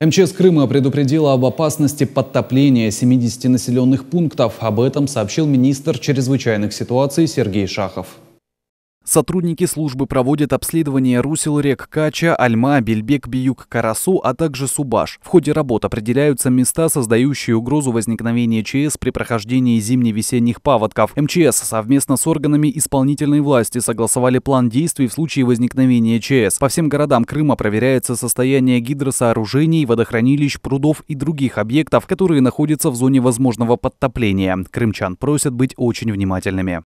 МЧС Крыма предупредила об опасности подтопления 70 населенных пунктов. Об этом сообщил министр чрезвычайных ситуаций Сергей Шахов. Сотрудники службы проводят обследование русел рек Кача, Альма, Бельбек, Биюк, Карасу, а также Субаш. В ходе работ определяются места, создающие угрозу возникновения ЧС при прохождении зимне-весенних паводков. МЧС совместно с органами исполнительной власти согласовали план действий в случае возникновения ЧС. По всем городам Крыма проверяется состояние гидросооружений, водохранилищ, прудов и других объектов, которые находятся в зоне возможного подтопления. Крымчан просят быть очень внимательными.